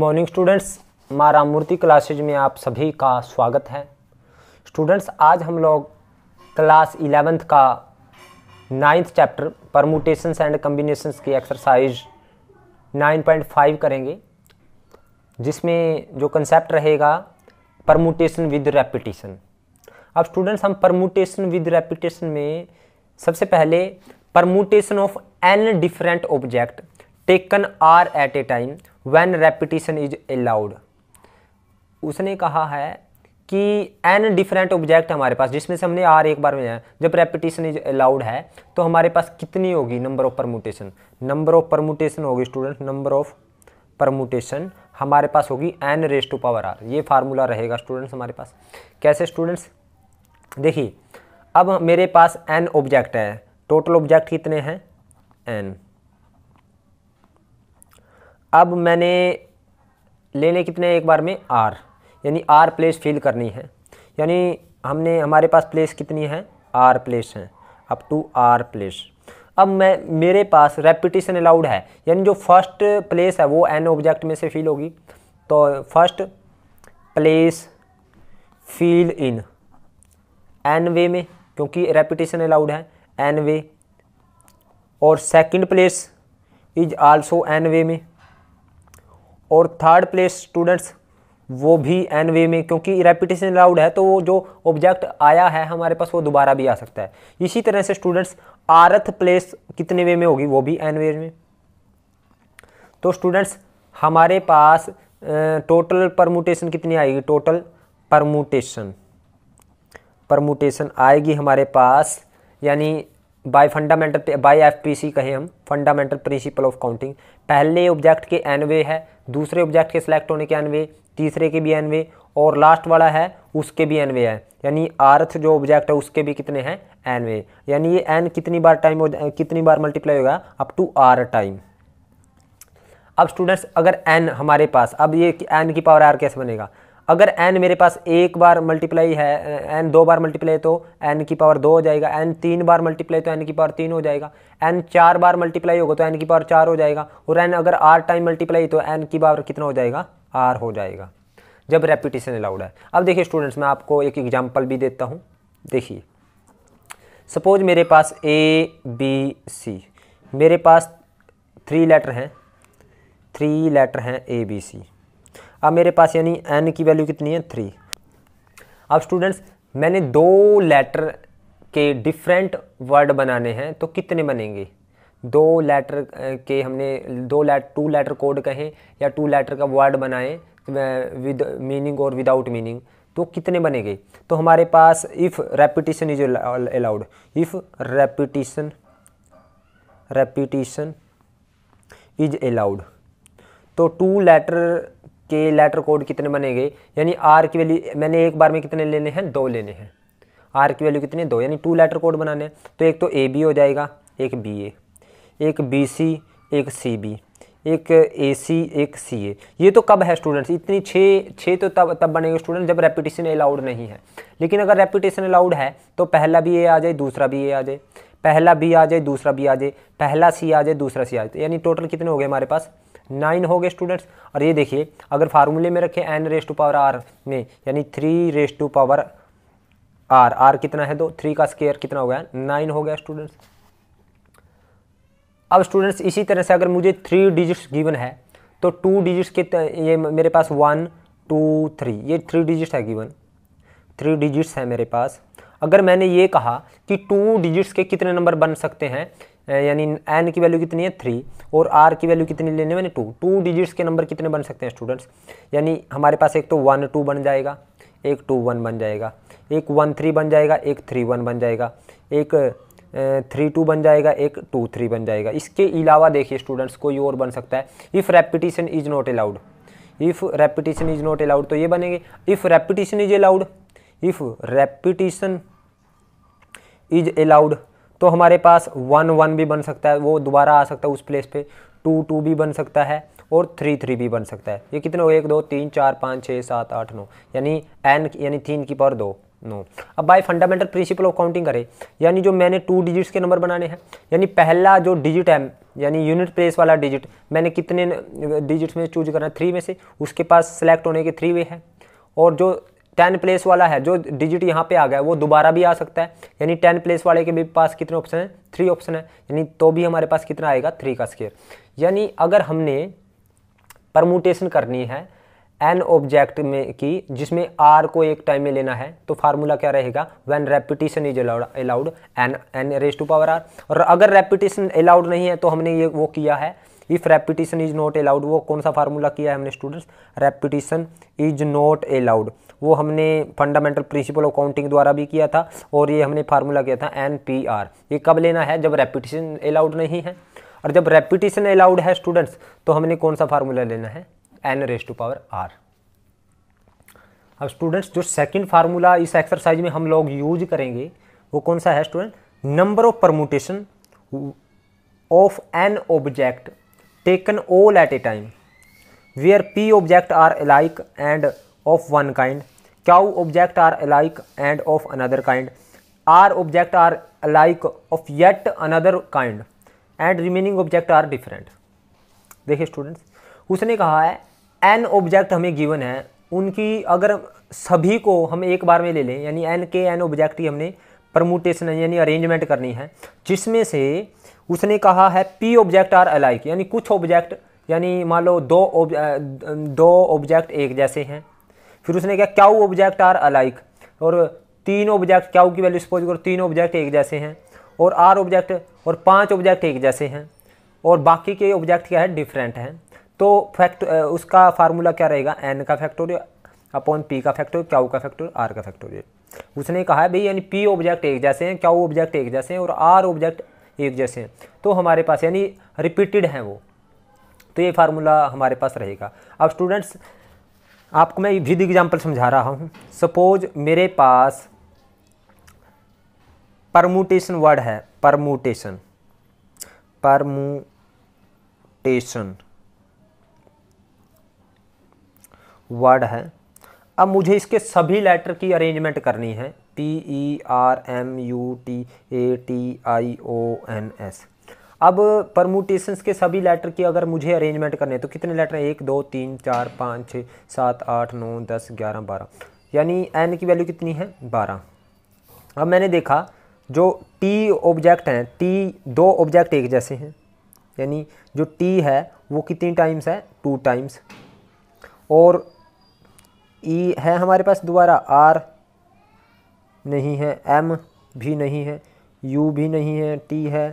morning students माँ मूर्ति classes में आप सभी का स्वागत है स्टूडेंट्स आज हम लोग क्लास इलेवेंथ का ninth chapter permutations and combinations की एक्सरसाइज 9.5 करेंगे जिसमें जो कंसेप्ट रहेगा परमोटेशन विद रेपिटेशन अब स्टूडेंट्स हम परमोटेशन विद रेपिटेशन में सबसे पहले permutation of n different object taken r at a time when repetition is allowed उसने कहा है कि एन डिफरेंट ऑब्जेक्ट हमारे पास जिसमें से हमने आर एक बार में है जब रेपिटेशन इज अलाउड है तो हमारे पास कितनी होगी number of permutation number of permutation होगी स्टूडेंट नंबर ऑफ परमुटेशन हमारे पास होगी n raise to power r ये फार्मूला रहेगा स्टूडेंट्स हमारे पास कैसे स्टूडेंट्स देखिए अब मेरे पास एन ऑब्जेक्ट है टोटल ऑब्जेक्ट कितने हैं एन अब मैंने लेने कितने एक बार में आर यानी आर प्लेस फिल करनी है यानी हमने हमारे पास प्लेस कितनी है आर प्लेस हैं अप टू आर प्लेस अब मैं मेरे पास रेपिटेशन अलाउड है यानी जो फर्स्ट प्लेस है वो एन ऑब्जेक्ट में से फील होगी तो first place fill in n way में क्योंकि रेपिटेशन अलाउड है एन वे और second place is also n way में और थर्ड प्लेस स्टूडेंट्स वो भी एन वे में क्योंकि रेपिटेशन अलाउड है तो वो जो ऑब्जेक्ट आया है हमारे पास वो दोबारा भी आ सकता है इसी तरह से स्टूडेंट्स आरथ प्लेस कितने वे में होगी वो भी एन वे में तो स्टूडेंट्स हमारे पास टोटल परमुटेशन कितनी आएगी टोटल परमुटेशन परमुटेशन आएगी हमारे पास यानी बाय फंडामेंटल बाय एफपीसी कहें हम फंडामेंटल प्रिंसिपल ऑफ काउंटिंग पहले ऑब्जेक्ट के एन वे है दूसरे ऑब्जेक्ट के सिलेक्ट होने के एन वे तीसरे के भी एन वे और लास्ट वाला है उसके भी एन वे है यानी आर्थ जो ऑब्जेक्ट है उसके भी कितने हैं एन वे यानी ये एन कितनी बार टाइम हो कितनी बार मल्टीप्लाई होगा अप टू आर टाइम अब स्टूडेंट्स अगर एन हमारे पास अब ये एन की पावर आर कैसे बनेगा अगर एन मेरे पास एक बार मल्टीप्लाई है एन दो बार मल्टीप्लाई तो एन की पावर दो हो जाएगा एन तीन बार मल्टीप्लाई तो एन की पावर तीन हो जाएगा एन चार बार मल्टीप्लाई होगा तो एन की पावर चार हो जाएगा और एन अगर आर टाइम मल्टीप्लाई तो एन की पावर कितना हो जाएगा आर हो जाएगा जब रेपिटेशन अलाउड है अब देखिए स्टूडेंट्स मैं आपको एक एग्जाम्पल भी देता हूँ देखिए सपोज मेरे पास ए बी सी मेरे पास थ्री लेटर हैं थ्री लेटर हैं ए बी सी अब मेरे पास यानी एन की वैल्यू कितनी है थ्री अब स्टूडेंट्स मैंने दो लेटर के डिफरेंट वर्ड बनाने हैं तो कितने बनेंगे दो लेटर के हमने दो लेट टू लेटर कोड कहें या टू लेटर का वर्ड बनाएं विद मीनिंग और विदाउट मीनिंग तो कितने बनेंगे तो हमारे पास if repetition is allowed if repetition repetition is allowed तो टू लेटर के लेटर कोड कितने बनेंगे यानी आर की वैल्यू मैंने एक बार में कितने लेने हैं दो लेने हैं आर की वैल्यू कितने दो यानी टू लेटर कोड बनाने हैं तो एक तो ए बी हो जाएगा एक बी ए एक बी सी एक सी बी एक ए सी एक सी ए ये तो कब है स्टूडेंट्स इतनी छः छः तो तब तब बनेंगे स्टूडेंट जब रेपिटेशन अलाउड नहीं है लेकिन अगर रेपिटेशन अलाउड है तो पहला भी ए आ जाए दूसरा भी ए आ जाए पहला बी आ जाए दूसरा बी आ जाए पहला सी आ जाए दूसरा सी आ जाए तो यानी टोटल कितने हो गए हमारे पास नाइन हो गए स्टूडेंट्स और ये देखिए अगर फार्मूले में रखें n raise to power r में यानी three raise to power r r कितना है दो थ्री का स्केयर कितना हो गया नाइन हो गया स्टूडेंट्स अब स्टूडेंट्स इसी तरह से अगर मुझे थ्री डिजिट्स गिवन है तो टू डिजिट्स के ये मेरे पास वन टू थ्री ये थ्री डिजिट्स है गिवन थ्री डिजिट्स है मेरे पास अगर मैंने ये कहा कि टू डिजिट्स के कितने नंबर बन सकते हैं यानी एन की वैल्यू कितनी है थ्री और आर की वैल्यू कितनी लेने मैंने टू टू डिजिट्स के नंबर कितने बन सकते हैं स्टूडेंट्स यानी हमारे पास एक तो वन टू बन जाएगा एक टू वन बन जाएगा एक वन थ्री बन जाएगा एक थ्री वन बन जाएगा एक थ्री टू बन जाएगा एक टू थ्री बन जाएगा इसके अलावा देखिए स्टूडेंट्स कोई और बन सकता है if repetition is not allowed if repetition is not allowed तो ये बनेंगे if repetition is allowed if repetition is allowed तो हमारे पास वन वन भी बन सकता है वो दोबारा आ सकता है उस प्लेस पे टू टू भी बन सकता है और थ्री थ्री भी बन सकता है ये कितने हो एक दो तीन चार पाँच छः सात आठ नौ यानी एन यानी तीन की पावर दो नो अब by fundamental principle of counting करें यानी जो मैंने टू डिजिट्स के नंबर बनाने हैं यानी पहला जो डिजिट है यानी यूनिट प्लेस वाला डिजिट मैंने कितने डिजिट्स में चूज करना है थ्री में से उसके पास सेलेक्ट होने के थ्री वे हैं और जो टेन प्लेस वाला है जो डिजिट यहाँ पे आ गया वो दोबारा भी आ सकता है यानी टेन प्लेस वाले के भी पास कितने ऑप्शन हैं थ्री ऑप्शन है यानी तो भी हमारे पास कितना आएगा थ्री का स्केयर यानी अगर हमने परमोटेशन करनी है एन ऑब्जेक्ट में की जिसमें आर को एक टाइम में लेना है तो फार्मूला क्या रहेगा when repetition is allowed allowed n n raise to power r और अगर रेपिटेशन अलाउड नहीं है तो हमने ये वो किया है if repetition is not allowed वो कौन सा फार्मूला किया है हमने students repetition is not allowed वो हमने फंडामेंटल प्रिंसिपल ऑफ काउंटिंग द्वारा भी किया था और ये हमने फार्मूला किया था एन पी आर ये कब लेना है जब रेपिटेशन अलाउड नहीं है और जब रेपिटेशन अलाउड है स्टूडेंट्स तो हमने कौन सा फार्मूला लेना है n raise to power r अब स्टूडेंट्स जो सेकंड फार्मूला इस एक्सरसाइज में हम लोग यूज करेंगे वो कौन सा है student number of permutation of n object taken all at a time where p object are alike and of one kind क्या object are alike and of another kind r object are alike of yet another kind and remaining object are different देखिए students उसने कहा है an object हमें given है उनकी अगर सभी को हम एक बार में ले लें यानी एन के एन ऑब्जेक्ट ही हमने प्रमोटेशन यानी अरेंजमेंट करनी है जिसमें से उसने कहा है पी ऑब्जेक्ट आर अलाइक यानी कुछ ऑब्जेक्ट यानी मान लो दो दो ऑब्जेक्ट एक जैसे हैं फिर उसने क्या क्या ऑब्जेक्ट आर अलाइक और तीन ऑब्जेक्ट क्या की वैल्यू सपोज करो तीन ऑब्जेक्ट एक जैसे हैं और आर ऑब्जेक्ट और पांच ऑब्जेक्ट एक जैसे हैं और बाकी के ऑब्जेक्ट क्या है डिफरेंट हैं तो फैक्ट उसका फार्मूला क्या रहेगा एन का फैक्टोरियल अपॉन पी का फैक्टोरियल क्या का फैक्टोरियल आर का फैक्टोरियल उसने कहा है भाई यानी पी ऑब्जेक्ट एक जैसे हैं क्या ऑब्जेक्ट एक जैसे हैं और आर ऑब्जेक्ट एक जैसे हैं तो हमारे पास यानी रिपीटेड हैं वो तो ये फार्मूला हमारे पास रहेगा अब स्टूडेंट्स आपको मैं विद एग्जाम्पल समझा रहा हूँ सपोज मेरे पास परमूटेशन वर्ड है परमूटेशन परमूटेशन वर्ड है अब मुझे इसके सभी लेटर की अरेंजमेंट करनी है P E R M U T A T I O N S अब परमूटेशंस के सभी लेटर की अगर मुझे अरेंजमेंट करने हैं तो कितने लेटर हैं एक दो तीन चार पाँच छः सात आठ नौ दस ग्यारह बारह यानी एन की वैल्यू कितनी है बारह अब मैंने देखा जो टी ऑब्जेक्ट हैं टी दो ऑब्जेक्ट एक जैसे हैं यानी जो टी है वो कितनी टाइम्स है टू टाइम्स और ई e है हमारे पास दोबारा आर नहीं है एम भी नहीं है यू भी नहीं है टी है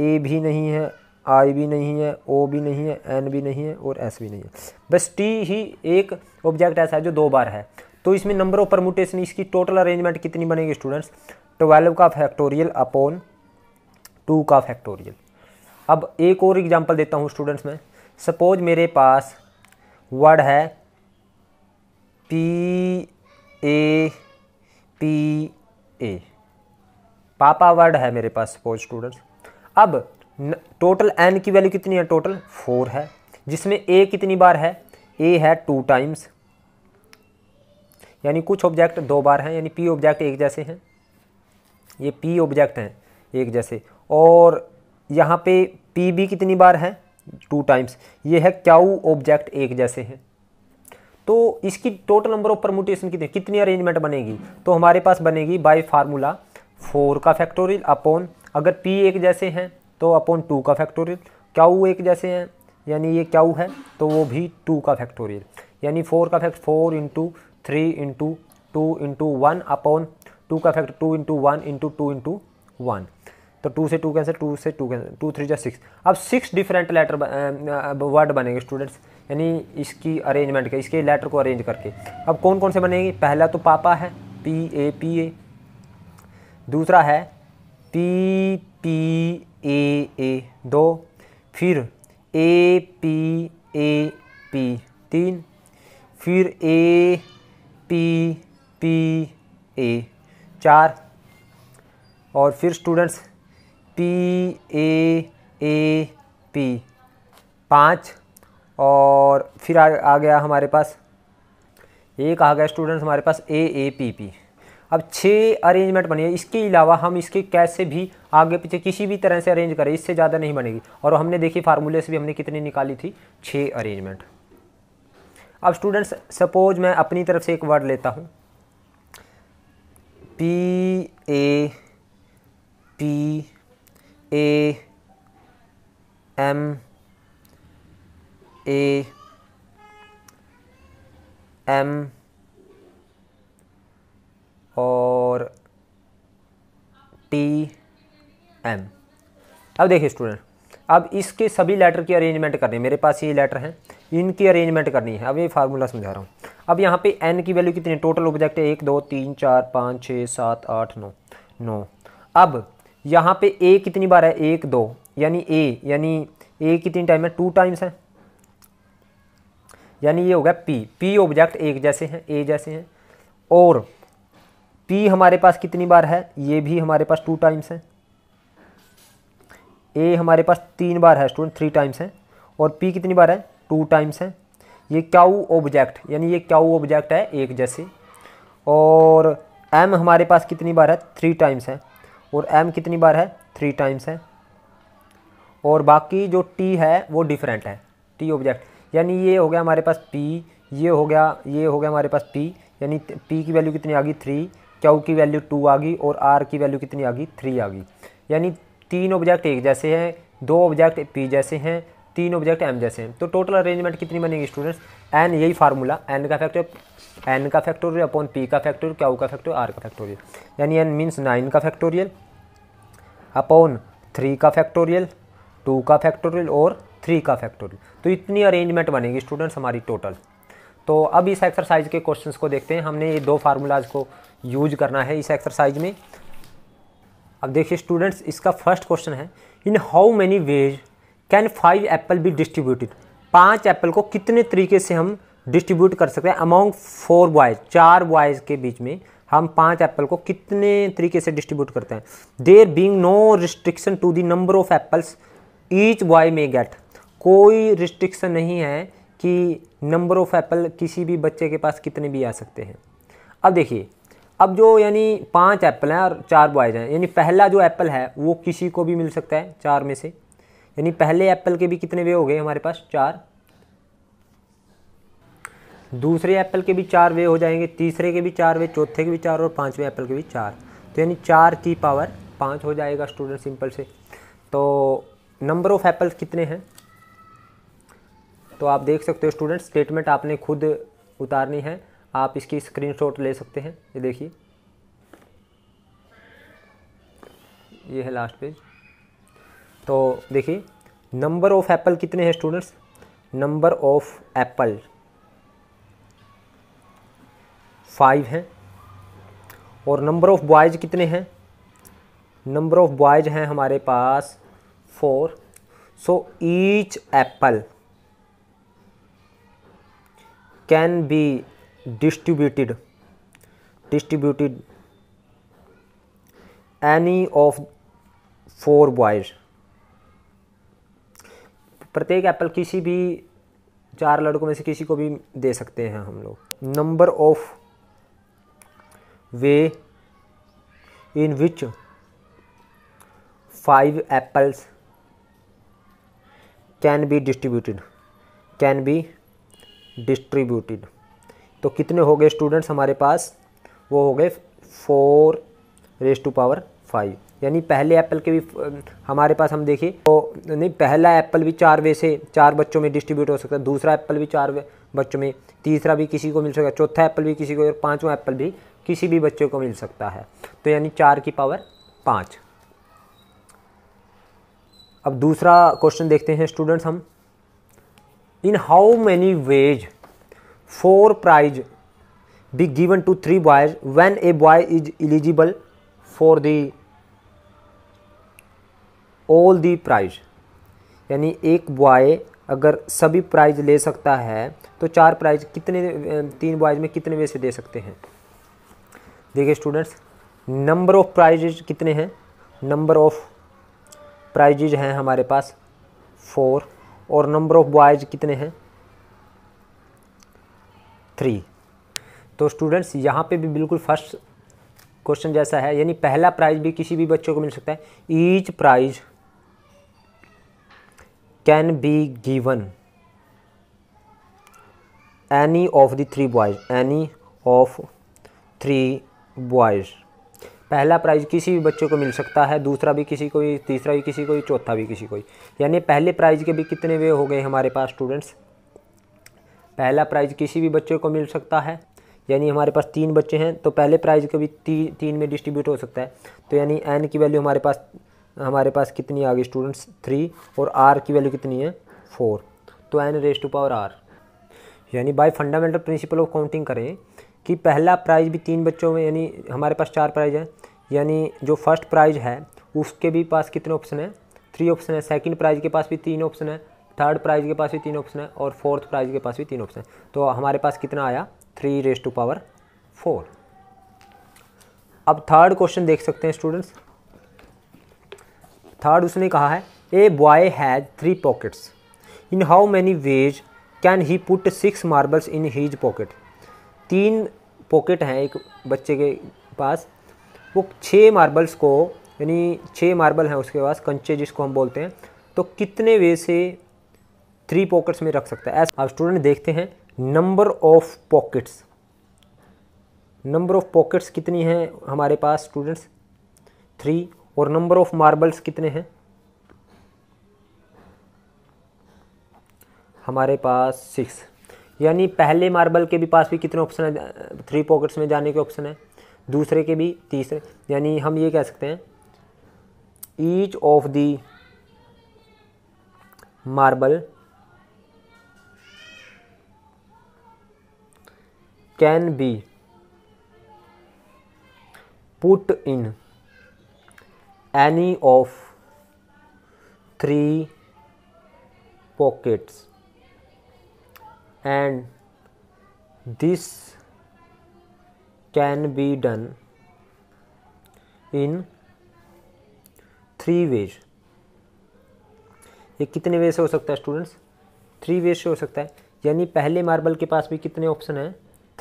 ए भी नहीं है आई भी नहीं है ओ भी नहीं है एन भी नहीं है और एस भी नहीं है बस टी ही एक ऑब्जेक्ट ऐसा है जो दो बार है तो इसमें नंबर ऑफ परमुटेशन इसकी टोटल अरेंजमेंट कितनी बनेगी स्टूडेंट्स ट्वेल्व का फैक्टोरियल अपॉन टू का फैक्टोरियल अब एक और एग्जांपल देता हूँ स्टूडेंट्स में सपोज मेरे पास वर्ड है P A P A papa word है मेरे पास सपोज स्टूडेंट्स अब टोटल एन की वैल्यू कितनी है टोटल फोर है जिसमें ए कितनी बार है ए है टू टाइम्स यानी कुछ ऑब्जेक्ट दो बार हैं यानी पी ऑब्जेक्ट एक जैसे हैं ये पी ऑब्जेक्ट हैं एक जैसे और यहाँ पे पी भी कितनी बार है टू टाइम्स ये है क्याऊ ऑब्जेक्ट एक जैसे हैं तो इसकी टोटल नंबर ऑफ परमुटेशन कितनी कितनी अरेंजमेंट बनेगी तो हमारे पास बनेगी बाय फार्मूला फोर का फैक्टोरियल अपॉन अगर पी एक जैसे हैं तो अपॉन टू का फैक्टोरियल क्या वो एक जैसे हैं यानी ये क्या है तो वो भी टू का फैक्टोरियल यानी फोर का fact four into three into two into one upon two का factor two into one into two into one तो टू से टू कैसे टू से टू कैसे टू थ्री या सिक्स अब सिक्स डिफरेंट लेटर वर्ड बनेंगे स्टूडेंट्स यानी इसकी अरेंजमेंट के इसके लेटर को अरेंज करके अब कौन कौन से बनेंगे पहला तो पापा है पी ए पी ए दूसरा है पी पी ए ए दो फिर ए पी ए पी तीन फिर ए पी पी ए चार और फिर students P A A P पाँच और फिर आ, आ गया हमारे पास एक आ गया स्टूडेंट्स हमारे पास ए ए पी पी अब छः अरेंजमेंट बनी है इसके अलावा हम इसके कैसे भी आगे पीछे किसी भी तरह से अरेंज करें इससे ज़्यादा नहीं बनेगी और हमने देखी फार्मूले से भी हमने कितनी निकाली थी छः अरेंजमेंट अब स्टूडेंट्स सपोज मैं अपनी तरफ से एक वर्ड लेता हूँ P A P A M A M और टी एम अब देखिए स्टूडेंट अब इसके सभी लेटर की अरेंजमेंट करनी है मेरे पास ये लेटर हैं इनकी अरेंजमेंट करनी है अब ये फार्मूला समझा रहा हूँ अब यहाँ पे एन की वैल्यू कितनी है टोटल ऑब्जेक्ट है एक दो तीन चार पाँच छः सात आठ नौ नौ अब यहाँ पे ए कितनी बार है एक दो यानी ए यानी ए कितनी टाइम है टू टाइम्स है यानी ये हो गया पी पी ऑब्जेक्ट एक जैसे हैं ए जैसे हैं और पी हमारे पास कितनी बार है ये भी हमारे पास टू टाइम्स है ए हमारे पास तीन बार है स्टूडेंट थ्री टाइम्स है और पी कितनी बार है टू टाइम्स है ये क्या ऑब्जेक्ट यानी ये क्या ऑब्जेक्ट है एक जैसे और एम हमारे पास कितनी बार है थ्री टाइम्स है और एम कितनी बार है थ्री टाइम्स है और बाकी जो टी है वो डिफरेंट है टी ऑब्जेक्ट यानी ये हो गया हमारे पास पी ये हो गया ये हो गया हमारे पास पी यानी पी की वैल्यू कितनी आ गई थ्री क्यू की वैल्यू टू आ गई और आर की वैल्यू कितनी आ गई थ्री आ गई यानी तीन ऑब्जेक्ट एक जैसे हैं दो ऑब्जेक्ट पी जैसे हैं तीन ऑब्जेक्ट एम जैसे हैं तो टोटल अरेंजमेंट कितनी बनेगी स्टूडेंट्स एन यही फार्मूला एन का फैक्टर एन का फैक्टोरियल अपॉन पी का फैक्टोरियल क्यू का फैक्टोरियल आर का फैक्टोरियल यानी एन मीन्स नाइन का फैक्टोरियल अपॉन थ्री का फैक्टोरियल टू का फैक्टोरियल और थ्री का फैक्टोरियल तो इतनी अरेंजमेंट बनेगी स्टूडेंट्स हमारी टोटल तो अब इस एक्सरसाइज के क्वेश्चंस को देखते हैं हमने ये दो फार्मूलाज को यूज करना है इस एक्सरसाइज में अब देखिए स्टूडेंट्स इसका फर्स्ट क्वेश्चन है in how many ways can five apple be distributed पांच एप्पल को कितने तरीके से हम डिस्ट्रीब्यूट कर सकते हैं अमाउंग फोर बॉयज़ चार बॉयज़ के बीच में हम पांच एप्पल को कितने तरीके से डिस्ट्रीब्यूट करते हैं there being no restriction to the number of apples each boy may get कोई रिस्ट्रिक्शन नहीं है कि नंबर ऑफ एप्पल किसी भी बच्चे के पास कितने भी आ सकते हैं अब देखिए अब जो यानी पांच एप्पल हैं और चार बॉयज़ हैं यानी पहला जो एप्पल है वो किसी को भी मिल सकता है चार में से यानी पहले एप्पल के भी कितने वे हो गए हमारे पास चार दूसरे एप्पल के भी चार वे हो जाएंगे तीसरे के भी चार वे चौथे के भी चार और पाँचवें एप्पल के भी चार तो यानी चार की पावर पाँच हो जाएगा स्टूडेंट सिंपल से तो नंबर ऑफ़ एप्पल्स कितने हैं तो आप देख सकते हो स्टूडेंट स्टेटमेंट आपने खुद उतारनी है आप इसकी स्क्रीनशॉट ले सकते हैं ये देखिए ये है लास्ट पेज तो देखिए नंबर ऑफ़ एप्पल कितने हैं students number of apple five हैं और नंबर ऑफ़ बॉयज़ कितने हैं नंबर ऑफ़ बॉयज़ हैं हमारे पास four so each apple can be distributed distributed any of four boys प्रत्येक एप्पल किसी भी चार लड़कों में से किसी को भी दे सकते हैं हम लोग number of way in which five apples can be distributed can be distributed तो कितने हो गए स्टूडेंट्स हमारे पास वो हो गए four raise to power five यानी पहले एप्पल के भी हमारे पास हम देखिए तो नहीं पहला एप्पल भी चार वे से चार बच्चों में डिस्ट्रीब्यूट हो सकता है दूसरा एप्पल भी चार बच्चों में तीसरा भी किसी को मिल सकता है चौथा एप्पल भी किसी को और पाँचवा एप्पल भी किसी भी बच्चे को मिल सकता है तो यानी चार की पावर पाँच अब दूसरा क्वेश्चन देखते हैं स्टूडेंट्स हम in how many ways four prize be given to three boys when a boy is eligible for the all the prize यानी एक बॉय अगर सभी प्राइज ले सकता है तो चार प्राइज कितने तीन बॉयज में कितने वैसे से दे सकते हैं देखिए स्टूडेंट्स नंबर ऑफ प्राइजेज कितने हैं नंबर ऑफ प्राइजेज हैं हमारे पास फोर और नंबर ऑफ बॉयज कितने हैं थ्री तो स्टूडेंट्स यहाँ पे भी बिल्कुल फर्स्ट क्वेश्चन जैसा है यानी पहला प्राइज भी किसी भी बच्चों को मिल सकता है each prize can be given any of the three boys any of three boys पहला प्राइज किसी भी बच्चे को मिल सकता है दूसरा भी किसी को तीसरा भी किसी को चौथा भी किसी को यानी पहले प्राइज के भी कितने वे हो गए हमारे पास स्टूडेंट्स पहला प्राइज़ किसी भी बच्चे को मिल सकता है यानी हमारे पास तीन बच्चे हैं तो पहले प्राइज़ को भी ती, तीन में डिस्ट्रीब्यूट हो सकता है तो यानी एन की वैल्यू हमारे पास हमारे पास कितनी आ गई स्टूडेंट्स थ्री और आर की वैल्यू कितनी है फोर तो n raise to power r यानी by fundamental principle of counting करें कि पहला प्राइज़ भी तीन बच्चों में यानी हमारे पास चार प्राइज़ हैं यानी जो फर्स्ट प्राइज़ है उसके भी पास कितने ऑप्शन हैं थ्री ऑप्शन है सेकेंड प्राइज़ के पास भी तीन ऑप्शन है थर्ड प्राइज के पास भी तीन ऑप्शन है और फोर्थ प्राइज के पास भी तीन ऑप्शन है तो हमारे पास कितना आया three raise to power four अब थर्ड क्वेश्चन देख सकते हैं स्टूडेंट्स थर्ड उसने कहा है a boy has three pockets in how many ways can he put six marbles in his pocket तीन पॉकेट हैं एक बच्चे के पास वो छः मार्बल्स को यानी छः मार्बल हैं उसके पास कंचे जिसको हम बोलते हैं तो कितने वे से थ्री पॉकेट्स में रख सकता है ऐसा अब स्टूडेंट देखते हैं number of pockets number of pockets कितनी हैं हमारे पास स्टूडेंट्स थ्री और नंबर ऑफ मार्बल्स कितने हैं हमारे पास सिक्स यानी पहले मार्बल के भी पास भी कितने ऑप्शन है थ्री पॉकेट्स में जाने के ऑप्शन है दूसरे के भी तीसरे यानी हम ये कह सकते हैं each of the marble can be put in any of three pockets and this can be done in three ways ये कितने वे से हो सकता है स्टूडेंट्स थ्री वे से हो सकता है यानी पहले मार्बल के पास भी कितने ऑप्शन हैं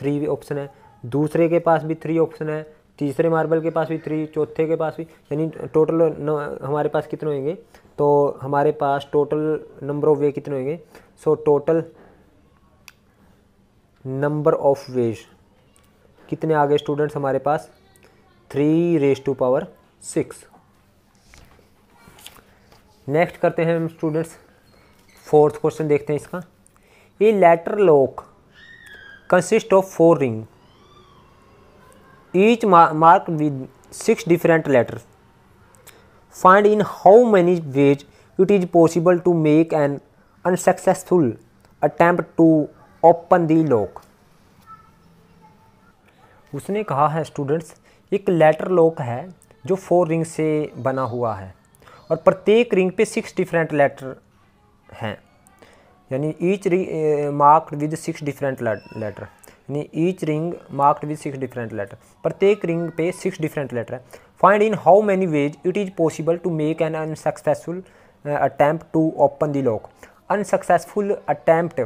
थ्री ऑप्शन है दूसरे के पास भी थ्री ऑप्शन है तीसरे मार्बल के पास भी थ्री चौथे के पास भी यानी टोटल हमारे पास कितने होंगे तो हमारे पास टोटल नंबर ऑफ वे कितने होंगे so total number of ways कितने आ गए स्टूडेंट्स हमारे पास three raise to power six next करते हैं हम स्टूडेंट्स फोर्थ क्वेश्चन देखते हैं इसका a letter lock consist of four ring each mark with six different letter find in how many ways it is possible to make an unsuccessful attempt to open the lock उसने कहा है students एक letter lock है जो four ring से बना हुआ है और प्रत्येक रिंग पे सिक्स डिफरेंट लेटर हैं यानी each ring marked with six different letter यानी each ring marked with six different letter प्रत्येक रिंग पे सिक्स डिफरेंट लेटर है find in how many ways it is possible to make an unsuccessful attempt to open the lock unsuccessful attempt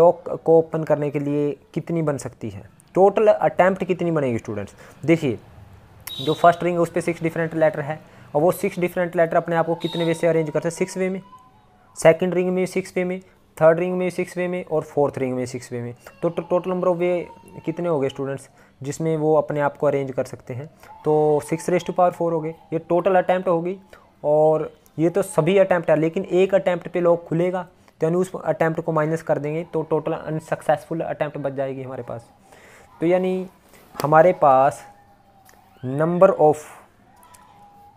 lock को open करने के लिए कितनी बन सकती है टोटल अटैम्प्ट कितनी बनेगी स्टूडेंट्स देखिए जो फर्स्ट रिंग है उस पर सिक्स डिफरेंट लेटर है और वो सिक्स डिफरेंट लेटर अपने आप को कितने वे से अरेंज करते हैं सिक्स वे में सेकेंड रिंग में सिक्स वे में थर्ड रिंग में सिक्स वे में और फोर्थ रिंग में सिक्स वे में तो टोटल नंबर ऑफ वे कितने हो गए स्टूडेंट्स जिसमें वो अपने आप को अरेंज कर सकते हैं तो six raise to power four हो गए ये टोटल अटैम्प्ट होगी और ये तो सभी अटैम्प्ट है लेकिन एक अटैम्प्ट पे लॉक खुलेगा तो यानी उस अटैम्प्ट को माइनस कर देंगे तो टोटल अनसक्सेसफुल अटैम्प्ट बच जाएगी हमारे पास तो यानी हमारे पास नंबर ऑफ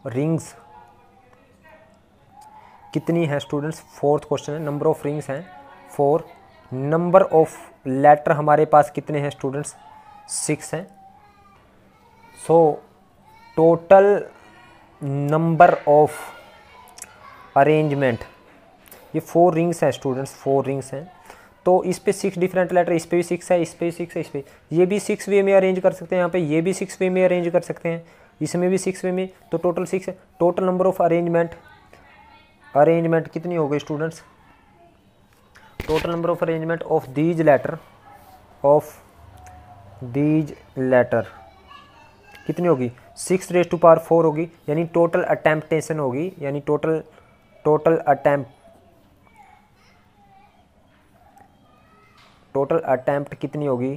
रिंग्स कितनी है स्टूडेंट्स फोर्थ क्वेश्चन है नंबर ऑफ रिंग्स हैं फोर नंबर ऑफ लेटर हमारे पास कितने हैं स्टूडेंट्स सिक्स हैं so total number of arrangement ये फोर रिंग्स हैं स्टूडेंट्स फोर रिंग्स हैं तो इस पे सिक्स डिफरेंट लेटर इस पे भी सिक्स है इस पे भी सिक्स है इस पे ये भी सिक्स वे में अरेंज कर सकते हैं यहाँ पे ये भी सिक्स वे में अरेंज कर सकते हैं इसमें भी सिक्स वे में तो टोटल सिक्स है total number of arrangement arrangement कितनी हो गई students total number of arrangement of these letter of these letter कितनी होगी six raise to power four होगी यानी टोटल अटैम्प्टेशन होगी यानी total total attempt total attempt कितनी होगी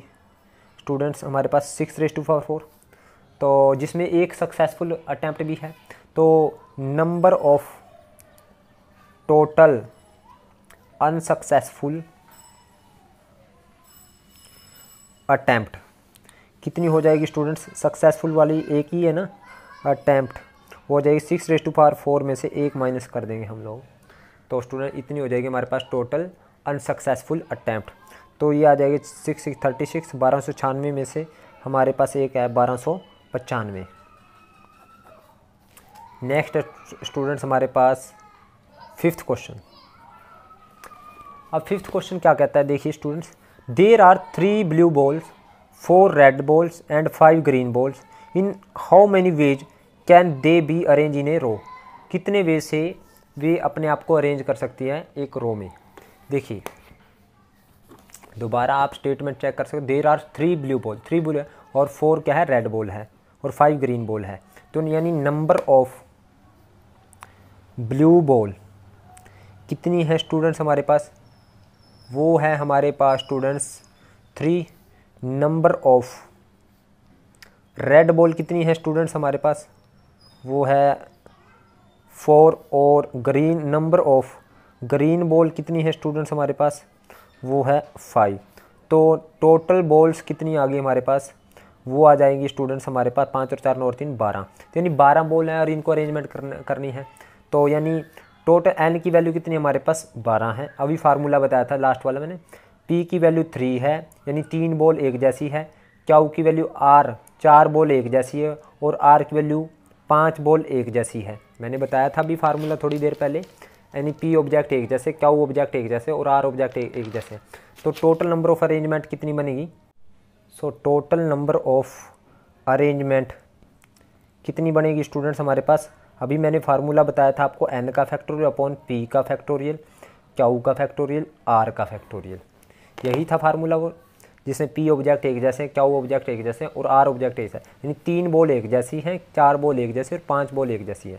स्टूडेंट्स हमारे पास six raise to power four तो जिसमें एक सक्सेसफुल अटैम्प्ट भी है तो number of total unsuccessful attempt कितनी हो जाएगी स्टूडेंट्स सक्सेसफुल वाली एक ही है ना अटैम्प्ट हो जाएगी six raise to power four में से एक माइनस कर देंगे हम लोग तो स्टूडेंट इतनी हो जाएगी हमारे पास टोटल अनसक्सेसफुल अटैम्प्ट तो ये आ जाएगी सिक्स सिक्स थर्टी सिक्स बारह सौ छियानवे में से हमारे पास एक है बारह सौ पचानवे नेक्स्ट स्टूडेंट्स हमारे पास फिफ्थ क्वेश्चन अब फिफ्थ क्वेश्चन क्या कहता है देखिए students there are three blue balls four red balls and five green balls in how many ways can they be arrange in a row कितने वे से वे अपने आप को अरेंज कर सकती है एक रो में देखिए दोबारा आप स्टेटमेंट चेक कर सकते there are three blue ball three blue है और फोर क्या है रेड बॉल है और फाइव ग्रीन बॉल है तो यानी नंबर ऑफ ब्लू बॉल कितनी है स्टूडेंट्स हमारे पास वो है हमारे पास students three number of red ball कितनी है स्टूडेंट्स हमारे पास वो है फोर और green number of green ball कितनी है स्टूडेंट्स हमारे पास वो है फाइव तो टोटल बॉल्स कितनी आ गई हमारे पास वो आ जाएंगी स्टूडेंट्स हमारे पास पाँच और चार नौ और तीन बारह तो यानी बारह बॉल हैं और इनको अरेंजमेंट करनी है तो यानी टोटल एन की वैल्यू कितनी हमारे पास बारह है अभी फार्मूला बताया था लास्ट वाला मैंने पी की वैल्यू थ्री है यानी तीन बॉल एक जैसी है क्यू की वैल्यू आर चार बॉल एक जैसी है और आर की वैल्यू पाँच बॉल एक जैसी है मैंने बताया था अभी फार्मूला थोड़ी देर पहले यानी पी ऑब्जेक्ट एक जैसे क्यू ऑब्जेक्ट एक जैसे और आर ऑब्जेक्ट एक जैसे तो टोटल नंबर ऑफ अरेंजमेंट कितनी बनेगी so total number of arrangement कितनी बनेगी स्टूडेंट्स हमारे पास अभी मैंने फार्मूला बताया था आपको एन का फैक्टोरियल अपॉन पी का फैक्टोरियल क्यू का फैक्टोरियल आर का फैक्टोरियल यही था फार्मूला वो जिसमें पी ऑब्जेक्ट एक जैसे क्यू ऑब्जेक्ट एक जैसे और आर ऑब्जेक्ट एक जैसे यानी तीन बोल एक जैसी हैं चार बोल एक जैसी और पाँच बोल एक जैसी है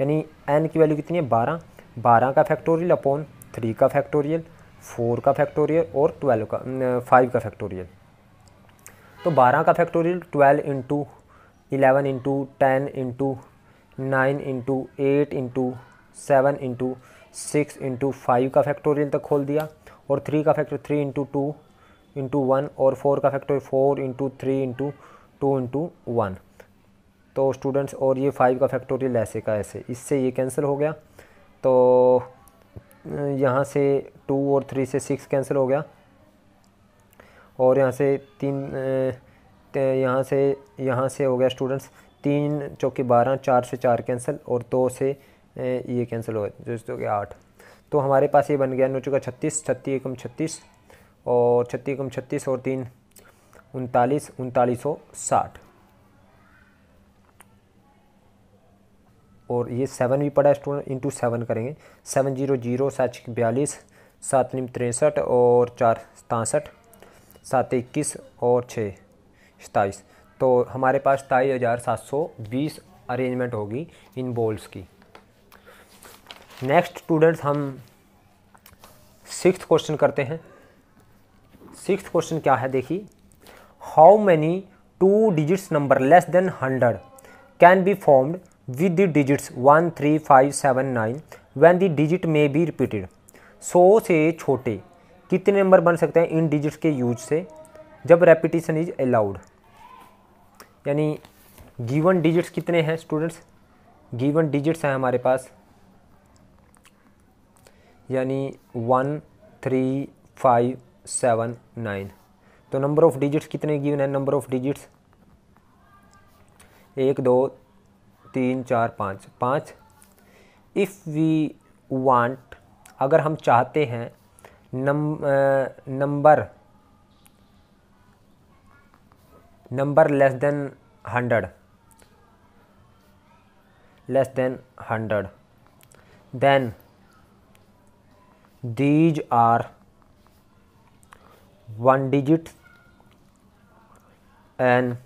यानी एन की वैल्यू कितनी है बारह बारह का फैक्टोरियल अपॉन थ्री का फैक्टोरियल फोर का फैक्टोरियल और ट्वेल्व का फाइव का फैक्टोरियल तो बारह का factorial twelve into eleven into ten into nine into eight into seven into six into five का फैक्टोरियल तक खोल दिया और थ्री का factorial three into two into one और फोर का factorial four into three into two into one तो students और ये फाइव का फैक्टोरियल ऐसे का ऐसे इससे ये कैंसिल हो गया तो यहाँ से टू और थ्री से सिक्स कैंसिल हो गया और यहाँ से तीन यहाँ से यहाँ से हो गया स्टूडेंट्स तीन चौके बारह चार से चार कैंसिल और दो से ये कैंसिल हो गए जो कि आठ तो हमारे पास ये बन गया नौ चौका छत्तीस छत्तीस एकम छत्तीस और छत्तीस एकम छत्तीस और तीन उनतालीस उनतालीस सौ साठ और ये सेवन भी पड़ा स्टूडेंट इंटू सेवन करेंगे सेवन जीरो जीरो सात बयालीस सात निम तिरसठ और चार सतासठ सात इक्कीस और छः सताईस तो हमारे पास ताई हज़ार सात सौ बीस अरेंजमेंट होगी इन बोल्स की नेक्स्ट स्टूडेंट्स हम सिक्स क्वेश्चन करते हैं सिक्स क्वेश्चन क्या है देखिए how many two digits number less than hundred can be formed with the digits one three five seven nine when the digit may be repeated सौ से छोटे कितने नंबर बन सकते हैं इन डिजिट्स के यूज से जब रेपिटेशन इज अलाउड यानी गिवन डिजिट्स कितने हैं स्टूडेंट्स गिवन डिजिट्स हैं हमारे पास यानी one three five seven nine तो नंबर ऑफ़ डिजिट्स कितने गिवन है नंबर ऑफ़ डिजिट्स एक दो तीन चार पाँच पाँच इफ़ वी वांट अगर हम चाहते हैं नम number number less than hundred less than hundred then these are one digit and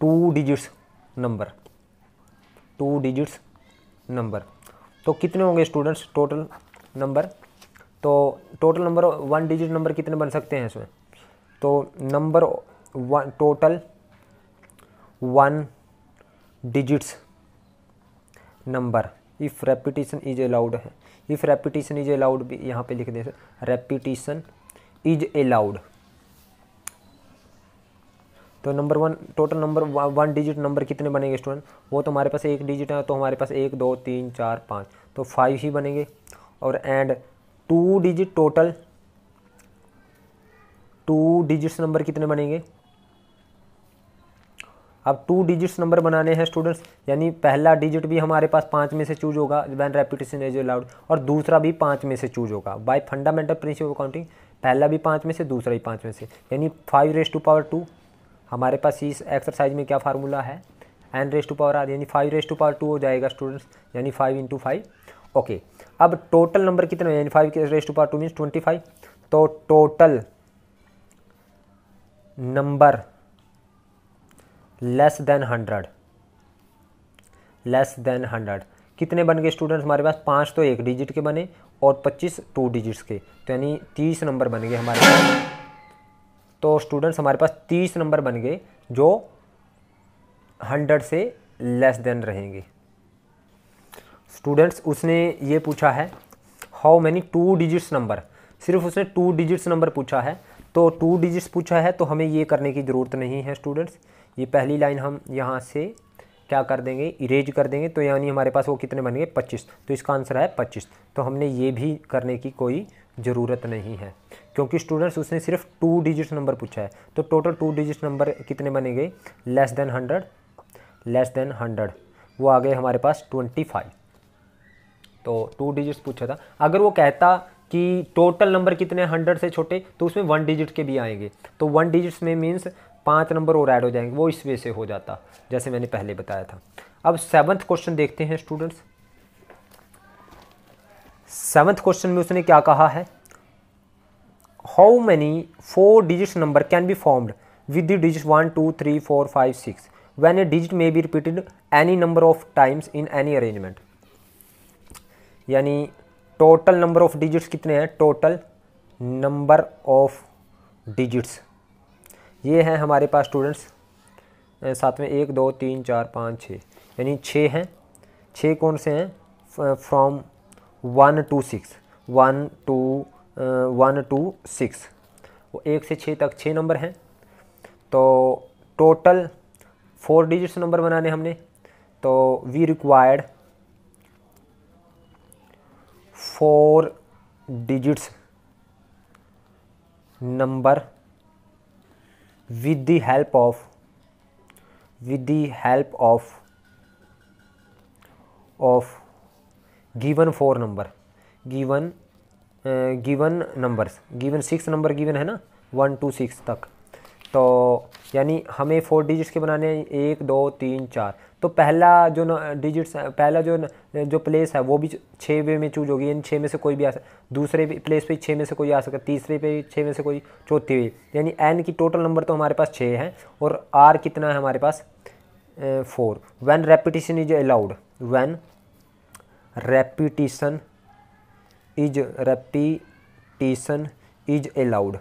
two digits number two digits number तो कितने होंगे स्टूडेंट्स टोटल नंबर तो total number one digit number कितने बन सकते हैं इसमें तो number one total one digits number if repetition is allowed है इफ़ रेपिटेशन इज अलाउड भी यहाँ पे लिख दे रेपिटेशन इज अलाउड तो number one total number one digit number कितने बनेंगे स्टूडेंट वो तो हमारे पास एक डिजिट है तो हमारे पास एक दो तीन चार पाँच तो फाइव ही बनेंगे और and two digit total two digits number कितने बनेंगे अब टू डिजिट्स नंबर बनाने हैं स्टूडेंट्स यानी पहला डिजिट भी हमारे पास पाँच में से चूज होगा वैन रेपिटेशन इज अलाउड और दूसरा भी पाँच में से चूज होगा बाय फंडामेंटल प्रिंसिपल अकाउंटिंग पहला भी पाँच में से दूसरा भी पाँच में से यानी five raise to power two हमारे पास इस एक्सरसाइज में क्या फार्मूला है n raise to power r यानी five raise to power two हो जाएगा स्टूडेंट्स यानी फाइव इंटू फाइव ओके अब टोटल नंबर कितने यानी five raise to power two means twenty five तो total number less than hundred less than hundred कितने बन गए स्टूडेंट्स हमारे पास पाँच तो एक डिजिट के बने और पच्चीस टू डिजिट्स के तो यानी तीस नंबर बन गए हमारे पास तो स्टूडेंट्स हमारे पास तीस नंबर बन गए जो हंड्रेड से लेस देन रहेंगे स्टूडेंट्स उसने ये पूछा है how many two digits number सिर्फ उसने टू डिजिट्स नंबर पूछा है तो टू डिजिट्स पूछा है तो हमें ये करने की ज़रूरत नहीं है स्टूडेंट्स ये पहली लाइन हम यहाँ से क्या कर देंगे इरेज कर देंगे तो यानी हमारे पास वो कितने बन गए पच्चीस तो इसका आंसर है पच्चीस तो हमने ये भी करने की कोई ज़रूरत नहीं है क्योंकि स्टूडेंट्स उसने सिर्फ टू डिजिट नंबर पूछा है तो टोटल टू डिजिट नंबर कितने बनेंगे less than hundred less than hundred वो आ गए हमारे पास ट्वेंटी फाइव तो टू डिजिट्स पूछा था अगर वो कहता कि टोटल नंबर कितने हंड्रेड से छोटे तो उसमें वन डिजिट के भी आएंगे तो वन डिजिट्स में मीन्स पाँच नंबर और ऐड हो जाएंगे वो इस वे से हो जाता जैसे मैंने पहले बताया था अब सेवन्थ क्वेश्चन देखते हैं स्टूडेंट्स सेवन्थ क्वेश्चन में उसने क्या कहा है how many four digit number can be formed with the digit one two three four five six when a digit may be repeated any number of times in any arrangement यानी total number of digits कितने हैं total number of digits ये हैं हमारे पास students साथ में एक दो तीन चार पाँच छः यानी छः हैं छः कौन से हैं from one two six one two one two six वो एक से छः तक छः नंबर हैं तो टोटल फोर डिजिट्स नंबर बनाने हमने तो we required four digits number with the help of with the help of of given four number given given numbers given six number given है ना वन टू सिक्स तक तो यानी हमें four digits के बनाने हैं एक दो तीन चार तो पहला जो डिजिट्स पहला जो जो प्लेस है वो भी छः वे में चूज होगी यानी छः में से कोई भी आ सकता दूसरे प्लेस पे छः में से कोई आ सकता तीसरे पे छः में से कोई चौथी वे यानी एन की टोटल नंबर तो हमारे पास छः हैं और आर कितना है हमारे पास four when repetition is allowed when repetition is repetition is allowed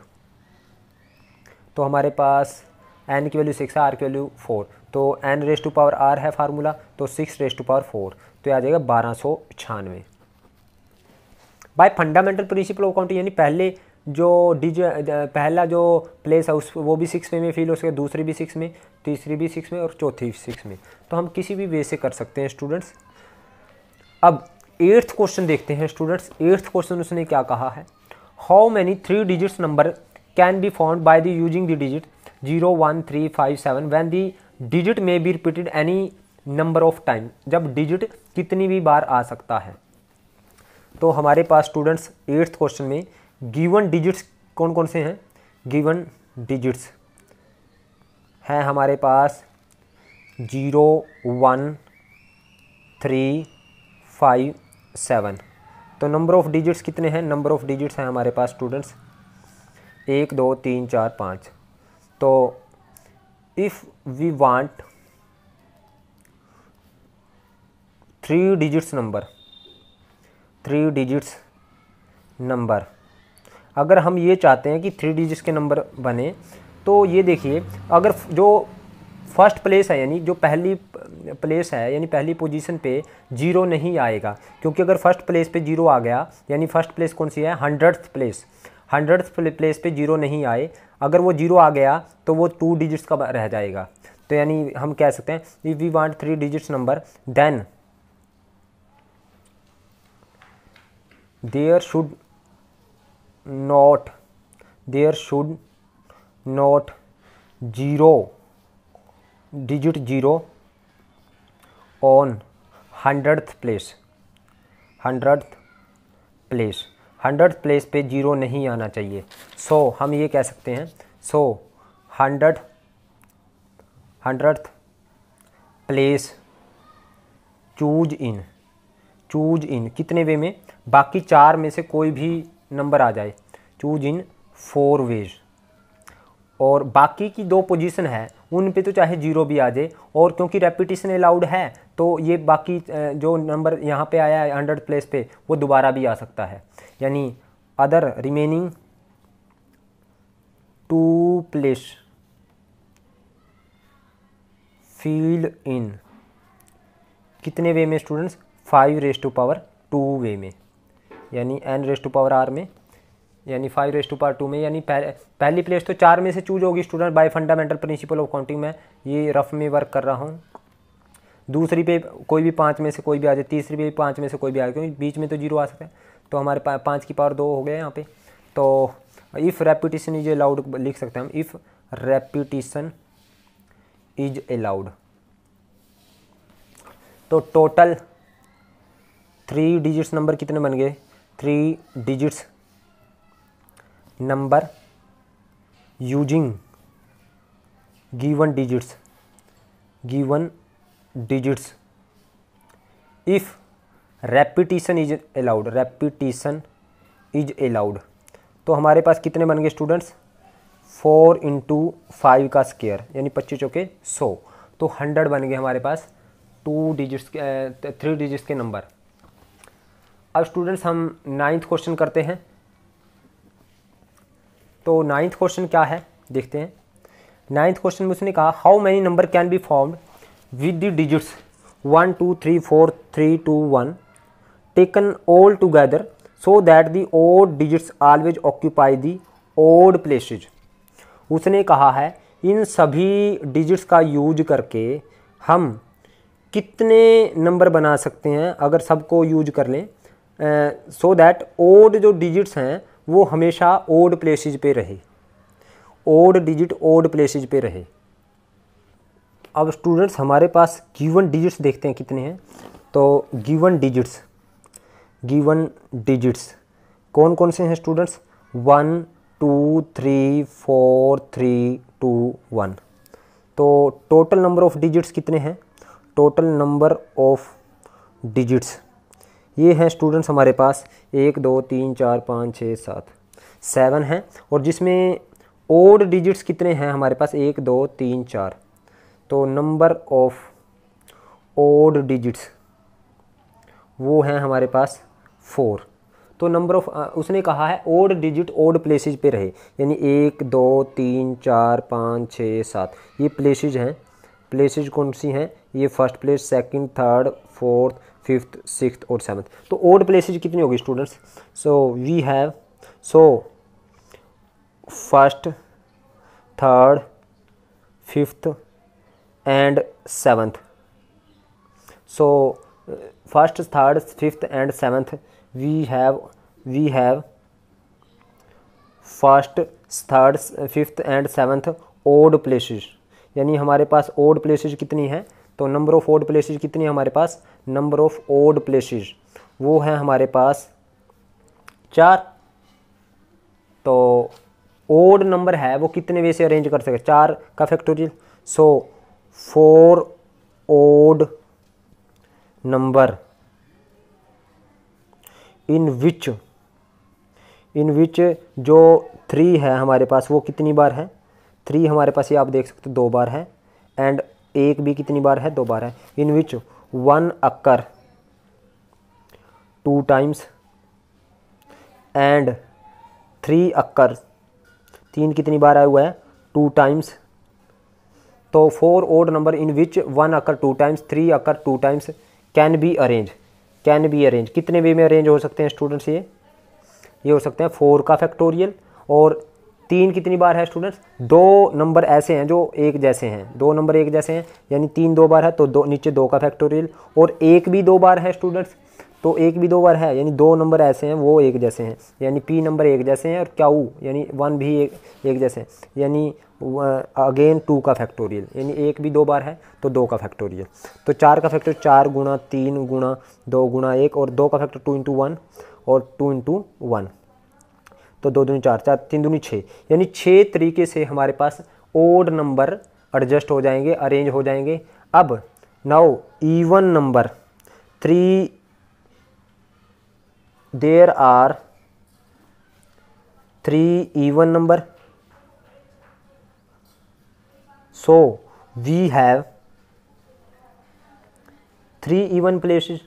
तो हमारे पास एन की वैल्यू सिक्स है आर की वैल्यू फोर तो n raise to power r है फार्मूला तो six raise to power four तो आ जाएगा बारह सौ छियानवे by fundamental principle of counting यानी पहले जो डिज पहला जो प्लेस है उस वो भी सिक्स में, में फील हो सके दूसरी भी सिक्स में तीसरी भी सिक्स में और चौथी भी सिक्स में तो हम किसी भी वे से कर सकते हैं स्टूडेंट्स अब एट्थ क्वेश्चन देखते हैं स्टूडेंट्स एट्थ क्वेश्चन उसने क्या कहा है how many three digits number can be found by the using the digit zero one three five seven when the digit may be repeated any number of time जब digit कितनी भी बार आ सकता है तो हमारे पास स्टूडेंट्स एट्थ क्वेश्चन में गिवन डिजिट्स कौन कौन से हैं गिवन डिजिट्स हैं हमारे पास zero one three five seven तो नंबर ऑफ़ डिजिट्स कितने हैं नंबर ऑफ़ डिजिट्स हैं हमारे पास स्टूडेंट्स एक दो तीन चार पाँच तो if we want three digits number three digits number अगर हम ये चाहते हैं कि थ्री डिजिट्स के नंबर बने तो ये देखिए अगर जो फर्स्ट प्लेस है यानी जो पहली प्लेस है यानी पहली पोजीशन पे जीरो नहीं आएगा क्योंकि अगर फर्स्ट प्लेस पे जीरो आ गया यानी फर्स्ट प्लेस कौन सी है हंड्रेड प्लेस हंड्रेड प्लेस पे जीरो नहीं आए अगर वो जीरो आ गया तो वो टू डिजिट्स का रह जाएगा तो यानी हम कह सकते हैं if we want three digits number then there should not there should not zero digit zero on hundred place hundred place hundred place पे जीरो नहीं आना चाहिए सो so, हम ये कह सकते हैं so hundred hundred place choose in choose in कितने वे में बाकी चार में से कोई भी नंबर आ जाए चूज इन फोर वेज और बाकी की दो पोजीशन है उन पे तो चाहे जीरो भी आ जाए और क्योंकि रेपिटेशन अलाउड है तो ये बाकी जो नंबर यहाँ पे आया है हंड्रेड प्लेस पे वो दोबारा भी आ सकता है यानी other remaining two place filled in कितने वे में students five raise to power two way में यानी n raise to power r में यानी five raise to power two में यानी पह, पहली प्लेस तो चार में से चूज होगी student by fundamental principle of counting में ये रफ में वर्क कर रहा हूँ दूसरी पे कोई भी पाँच में से कोई भी आ जाए तीसरी पे भी पाँच में से कोई भी आ जाए क्योंकि बीच में तो जीरो आ सकता है तो हमारे पा, पाँच की पावर दो हो गया यहाँ पे तो इफ़ रेपिटेशन इज अलाउड लिख सकते हैं हम इफ़ रेपिटेशन इज अलाउड तो टोटल थ्री डिजिट्स नंबर कितने बन गए three digits number using given digits given digits if repetition is allowed repetition is allowed तो हमारे पास कितने बन गए स्टूडेंट्स फोर इंटू फाइव का स्केयर यानी पच्चीस चौके सौ तो हंड्रेड बन गए हमारे पास टू डिजिट्स के थ्री डिजिट्स के नंबर अब स्टूडेंट्स हम नाइन्थ क्वेश्चन करते हैं तो नाइन्थ क्वेश्चन क्या है देखते हैं नाइन्थ क्वेश्चन में उसने कहा how many number can be formed with the digits one two three four three two one taken all together so that the odd digits always occupy the odd places उसने कहा है इन सभी digits का use करके हम कितने number बना सकते हैं अगर सबको यूज कर लें सो दैट ओड जो डिजिट्स हैं वो हमेशा ओड प्लेसेज पे रहे ओड डिजिट ओड प्लेसेज पे रहे अब स्टूडेंट्स हमारे पास गिवन डिजिट्स देखते हैं कितने हैं तो गिवन डिजिट्स गिवन डिजिट्स कौन कौन से हैं students one two three four three two one तो टोटल नंबर ऑफ़ डिजिट्स कितने हैं टोटल नंबर ऑफ़ डिजिट्स ये हैं स्टूडेंट्स हमारे पास एक दो तीन चार पाँच छः सात सेवन हैं और जिसमें ओड डिजिट्स कितने हैं हमारे पास एक दो तीन चार तो नंबर ऑफ ओड डिजिट्स वो हैं हमारे पास फोर तो नंबर ऑफ उसने कहा है ओड डिजिट ओड प्लेसेज पे रहे यानी एक दो तीन चार पाँच छः सात ये प्लेसेज हैं प्लेसेज कौन सी हैं ये first place second third fourth fifth six और सेवन्थ तो ओड प्लेसेज कितनी होगी students so we have so first third fifth and seventh so first third fifth and seventh we have we have first third fifth and seventh odd places यानी हमारे पास odd places कितनी हैं तो number of odd places कितनी है हमारे पास number of odd places वो है हमारे पास चार तो ओड नंबर है वो कितने वे से अरेंज कर सके चार का factorial so four odd number in which in which जो थ्री है हमारे पास वो कितनी बार है थ्री हमारे पास ये आप देख सकते हो दो बार है एंड एक भी कितनी बार है दो बार है in which one occur two times and three occur तीन कितनी बार आया हुआ है टू टाइम्स तो four odd number in which one occur two times three occur two times can be arrange can be arrange कितने वे में arrange हो सकते हैं स्टूडेंट्स ये ये हो सकते हैं फोर का फैक्टोरियल और तीन कितनी बार है स्टूडेंट्स दो नंबर ऐसे हैं जो एक जैसे हैं दो नंबर एक जैसे हैं यानी तीन दो बार है तो दो नीचे दो का फैक्टोरियल और एक भी दो बार है स्टूडेंट्स तो एक भी दो बार है यानी दो नंबर ऐसे हैं वो एक जैसे हैं यानी पी नंबर एक जैसे हैं और क्यू यानी वन भी एक एक जैसे हैं यानी अगेन टू का फैक्टोरियल यानी एक भी दो बार है तो दो का फैक्टोरियल तो चार का फैक्टर चार गुणा तीन गुणा दो गुणा एक और दो का फैक्टर टू इंटू वन और टू इंटू वन तो दो दूनी चार चार तीन दूनी छः यानी छः तरीके से हमारे पास ओड नंबर एडजस्ट हो जाएंगे अरेंज हो जाएंगे अब now even number three there are three even number so we have three even places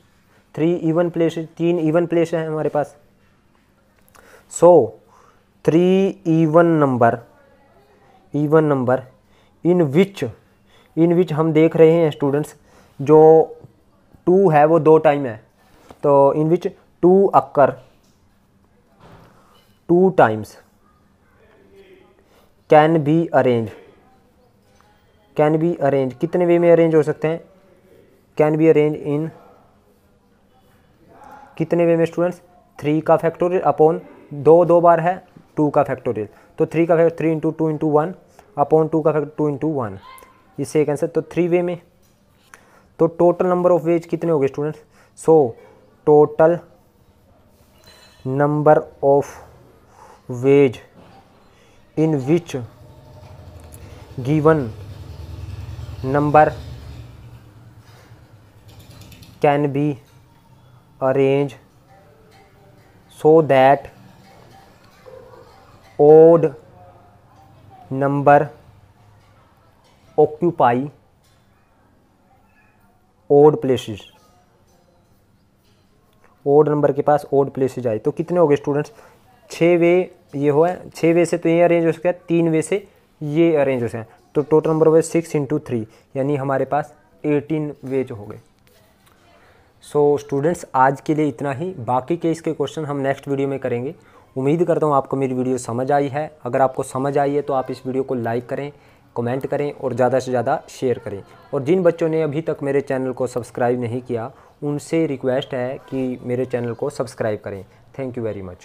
three even places तीन इवन प्लेस हैं हमारे पास so so, three even number even number in which in which हम देख रहे हैं students जो to है वो दो टाइम है तो in which two occur two times can be arrange can be arrange कितने वे में अरेंज हो सकते हैं कैन बी अरेंज इन कितने वे में स्टूडेंट्स थ्री का फैक्टोरियल अपॉन दो दो बार है टू का फैक्टोरियल तो थ्री का factor three into two into one upon two का फैक्टर टू इंटू वन इससे एक आंसर तो थ्री वे में तो टोटल नंबर ऑफ वेज कितने हो गए students so total number of ways in which given number can be arrange so that odd number occupy odd places odd number के पास ओड प्लेसेज आए तो कितने हो गए स्टूडेंट्स छः वे ये हुआ है छः वे से तो ये अरेंज हो सकता है तीन वे से ये अरेंज हो है तो टोटल नंबर हुआ सिक्स इंटू थ्री यानी हमारे पास एटीन वे जो हो गए सो so, स्टूडेंट्स आज के लिए इतना ही बाकी के इसके क्वेश्चन हम नेक्स्ट वीडियो में करेंगे उम्मीद करता हूँ आपको मेरी वीडियो समझ आई है अगर आपको समझ आई है तो आप इस वीडियो को लाइक करें कमेंट करें और ज़्यादा से ज़्यादा शेयर करें और जिन बच्चों ने अभी तक मेरे चैनल को सब्सक्राइब नहीं किया उनसे रिक्वेस्ट है कि मेरे चैनल को सब्सक्राइब करें थैंक यू वेरी मच